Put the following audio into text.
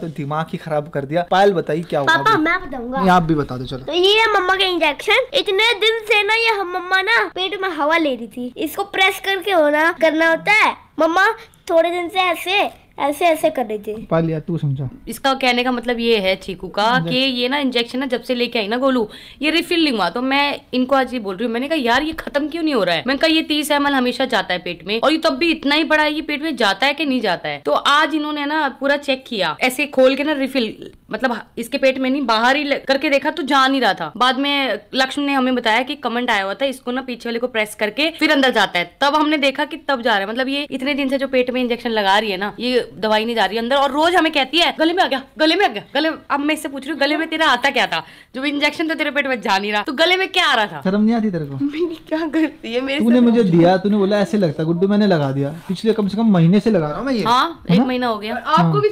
तो दिमाग ही खराब कर दिया पायल बताइए क्या हुआ पापा मैं बताऊंगा आप भी बता दो चलो तो ये है मम्मा का इंजेक्शन इतने दिन से ना ये मम्मा ना पेट में हवा ले रही थी इसको प्रेस करके होना करना होता है मम्मा थोड़े दिन से ऐसे ऐसे ऐसे कर रहे थे पालिया तू समझा इसका कहने का मतलब ये है चीकू का कि ये ना इंजेक्शन ना जब से लेके आई ना गोलू ये रिफिल नहीं हुआ तो मैं इनको आज ये बोल रही हूँ मैंने कहा यार ये खत्म क्यों नहीं हो रहा है मैंने कहा ये तीस एम हमेशा जाता है पेट में और ये तब भी इतना ही पड़ा है ये पेट में जाता है कि नहीं जाता है तो आज इन्होंने ना पूरा चेक किया ऐसे खोल के ना रिफिल मतलब इसके पेट में नहीं बाहर ही करके देखा तो जा नहीं रहा था बाद में लक्ष्मण ने हमें बताया कि कमेंट आया हुआ था इसको ना पीछे वाले को प्रेस करके फिर अंदर जाता है तब हमने देखा कि तब जा रहा है मतलब ये इतने दिन से जो पेट में इंजेक्शन लगा रही है ना ये दवाई नहीं जा रही अंदर और रोज हमें कहती है गले में आ गया गले में आ गया गले अब मैं इससे पूछ रही हूँ गले में तेरा आता क्या था जो इंजेक्शन तो तेरे पेट में जा नहीं रहा तो गले में क्या आ रहा था शर्म नहीं आती तेरे को क्या करती है मेरे तूने मुझे दिया तूने बोला ऐसे लगता गुड्डू मैंने लगा दिया पिछले कम से कम महीने से लगा रहा हूँ मैं ये हाँ एक महीना हो गया आपको हाँ। भी